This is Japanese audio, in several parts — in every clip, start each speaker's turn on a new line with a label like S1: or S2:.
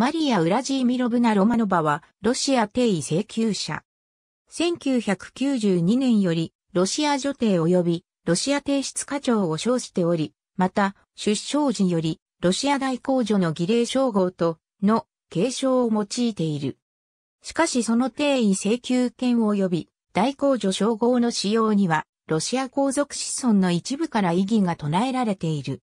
S1: マリア・ウラジーミロブナ・ロマノバは、ロシア帝位請求者。1992年より、ロシア女帝及び、ロシア帝室課長を称しており、また、出生時より、ロシア大公女の儀礼称号と、の、継承を用いている。しかしその定位請求権及び、大公女称号の使用には、ロシア皇族子孫の一部から異議が唱えられている。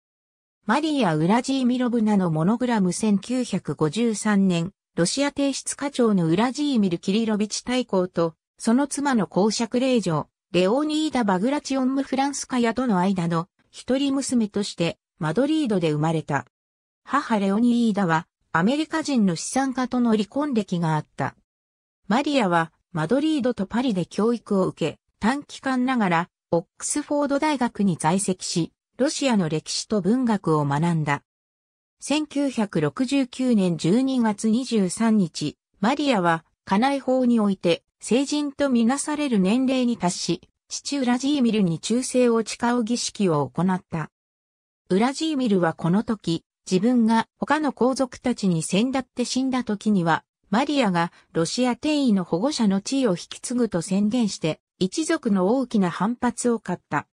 S1: マリア・ウラジーミロブナのモノグラム1953年、ロシア帝室課長のウラジーミル・キリロビチ大公と、その妻の公爵令嬢、レオニーダ・バグラチオンム・フランスカヤとの間の一人娘としてマドリードで生まれた。母レオニーダはアメリカ人の資産家との離婚歴があった。マリアはマドリードとパリで教育を受け、短期間ながらオックスフォード大学に在籍し、ロシアの歴史と文学を学んだ。1969年12月23日、マリアは、家内法において、成人とみなされる年齢に達し、父ウラジーミルに忠誠を誓う儀式を行った。ウラジーミルはこの時、自分が他の皇族たちに先立って死んだ時には、マリアがロシア転移の保護者の地位を引き継ぐと宣言して、一族の大きな反発を買った。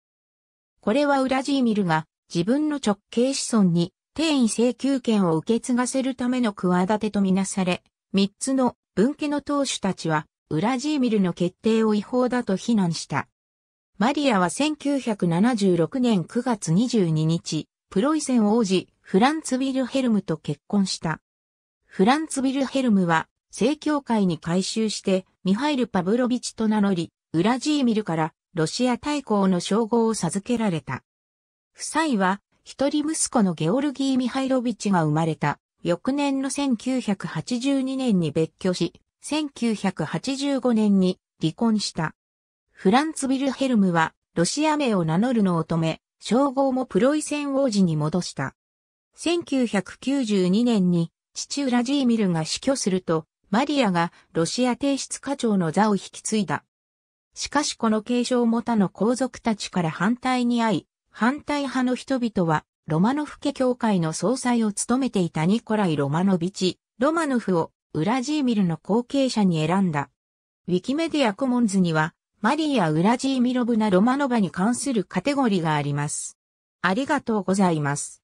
S1: これはウラジーミルが自分の直系子孫に定位請求権を受け継がせるための企てとみなされ、三つの分家の当主たちはウラジーミルの決定を違法だと非難した。マリアは1976年9月22日、プロイセン王子フランツ・ビルヘルムと結婚した。フランツ・ビルヘルムは正教会に改宗してミハイル・パブロビチと名乗り、ウラジーミルからロシア大公の称号を授けられた。夫妻は、一人息子のゲオルギー・ミハイロビッチが生まれた、翌年の1982年に別居し、1985年に離婚した。フランツ・ビルヘルムは、ロシア名を名乗るのを止め、称号もプロイセン王子に戻した。1992年に、父ウラジーミルが死去すると、マリアがロシア帝室課長の座を引き継いだ。しかしこの継承も他の皇族たちから反対に遭い、反対派の人々は、ロマノフ家教会の総裁を務めていたニコライ・ロマノビチ、ロマノフをウラジーミルの後継者に選んだ。ウィキメディアコモンズには、マリーア・ウラジーミロブナ・ロマノバに関するカテゴリーがあります。ありがとうございます。